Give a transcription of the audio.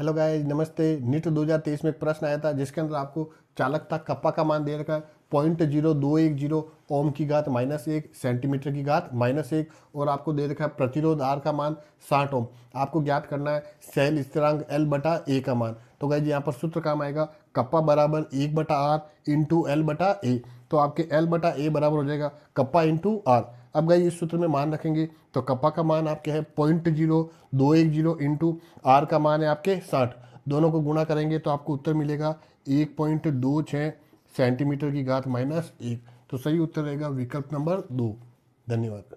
hello गाय नमस्ते NEET 2023 में एक प्रश्न आया था जिसके अंदर आपको चालकता कप्पा का मान दे रखा है पॉइंट जीरो दो एक जीरो ओम की घात माइनस एक सेंटीमीटर की घात माइनस एक और आपको दे रखा है प्रतिरोध आर का मान साठ ओम आपको ज्ञात करना है सेल स्थिरांक एल बटा ए का मान तो गाय जी यहाँ पर सूत्र काम आएगा कप्पा बराबर एक बटा आर इंटू एल बटा ए तो आपके एल बटा ए बराबर हो जाएगा कप्पा इंटू आर अब गई इस सूत्र में मान रखेंगे तो कप्पा का मान आपके है पॉइंट जीरो दो एक जीरो इंटू आर का मान है आपके साठ दोनों को गुणा करेंगे तो आपको उत्तर मिलेगा एक पॉइंट दो छः सेंटीमीटर की घात माइनस एक तो सही उत्तर रहेगा विकल्प नंबर दो धन्यवाद